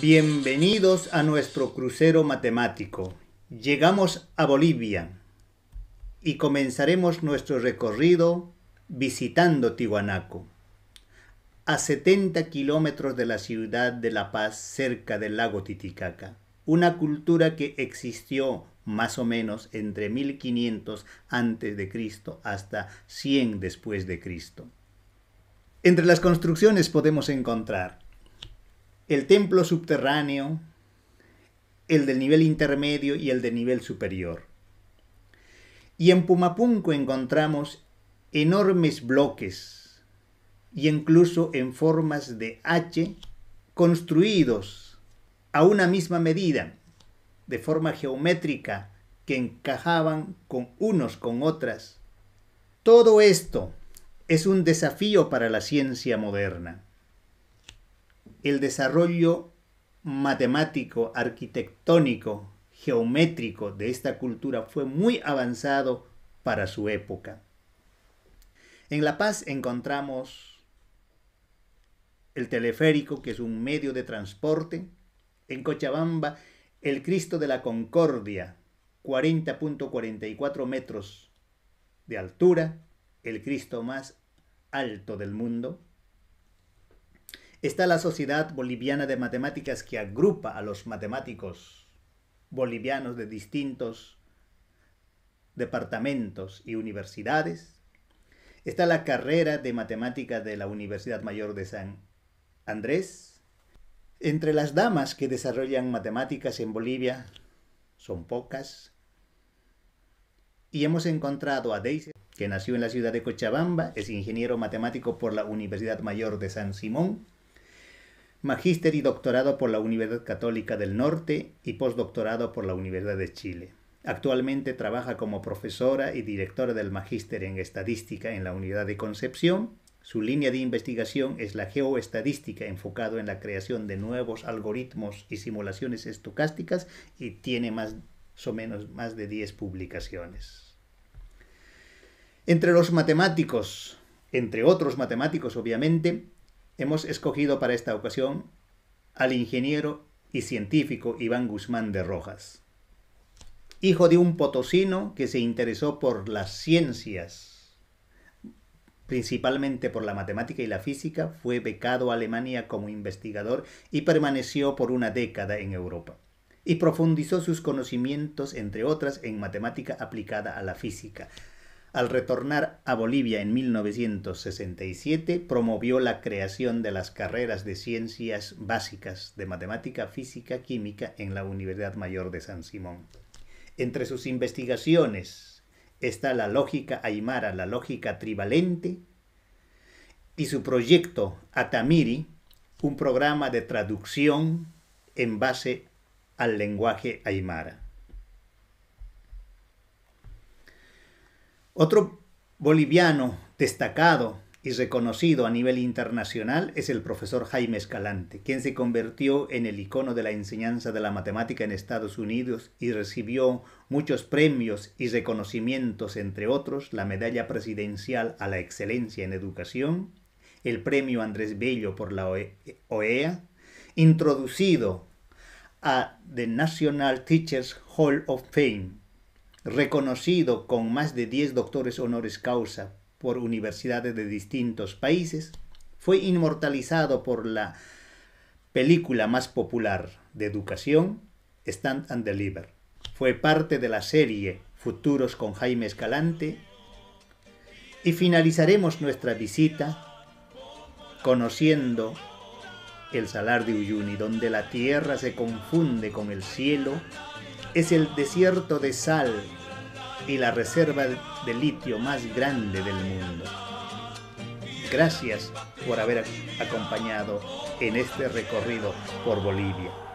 Bienvenidos a nuestro crucero matemático. Llegamos a Bolivia y comenzaremos nuestro recorrido visitando Tihuanaco, a 70 kilómetros de la ciudad de La Paz, cerca del lago Titicaca, una cultura que existió más o menos entre 1500 antes de Cristo hasta 100 después de Cristo. Entre las construcciones podemos encontrar el templo subterráneo, el del nivel intermedio y el de nivel superior. Y en Pumapunco encontramos enormes bloques y incluso en formas de H construidos a una misma medida, de forma geométrica, que encajaban con unos con otras. Todo esto es un desafío para la ciencia moderna el desarrollo matemático, arquitectónico, geométrico de esta cultura fue muy avanzado para su época. En La Paz encontramos el teleférico, que es un medio de transporte. En Cochabamba, el Cristo de la Concordia, 40.44 metros de altura, el Cristo más alto del mundo está la Sociedad Boliviana de Matemáticas que agrupa a los matemáticos bolivianos de distintos departamentos y universidades. Está la carrera de matemáticas de la Universidad Mayor de San Andrés. Entre las damas que desarrollan matemáticas en Bolivia son pocas. Y hemos encontrado a Daisy, que nació en la ciudad de Cochabamba, es ingeniero matemático por la Universidad Mayor de San Simón, magíster y doctorado por la Universidad Católica del Norte y postdoctorado por la Universidad de Chile. Actualmente trabaja como profesora y directora del magíster en estadística en la Unidad de Concepción. Su línea de investigación es la geoestadística enfocado en la creación de nuevos algoritmos y simulaciones estocásticas y tiene más o menos más de 10 publicaciones. Entre los matemáticos, entre otros matemáticos obviamente, hemos escogido para esta ocasión al ingeniero y científico Iván Guzmán de Rojas, hijo de un potosino que se interesó por las ciencias, principalmente por la matemática y la física, fue becado a Alemania como investigador y permaneció por una década en Europa, y profundizó sus conocimientos, entre otras, en matemática aplicada a la física, al retornar a Bolivia en 1967, promovió la creación de las carreras de ciencias básicas de matemática, física, química en la Universidad Mayor de San Simón. Entre sus investigaciones está la lógica aymara, la lógica trivalente, y su proyecto Atamiri, un programa de traducción en base al lenguaje aymara. Otro boliviano destacado y reconocido a nivel internacional es el profesor Jaime Escalante, quien se convirtió en el icono de la enseñanza de la matemática en Estados Unidos y recibió muchos premios y reconocimientos, entre otros la Medalla Presidencial a la Excelencia en Educación, el Premio Andrés Bello por la OEA, e introducido a The National Teachers Hall of Fame reconocido con más de 10 doctores honores causa por universidades de distintos países, fue inmortalizado por la película más popular de educación, Stand and Deliver. Fue parte de la serie Futuros con Jaime Escalante y finalizaremos nuestra visita conociendo el salar de Uyuni, donde la tierra se confunde con el cielo, es el desierto de sal y la reserva de litio más grande del mundo. Gracias por haber acompañado en este recorrido por Bolivia.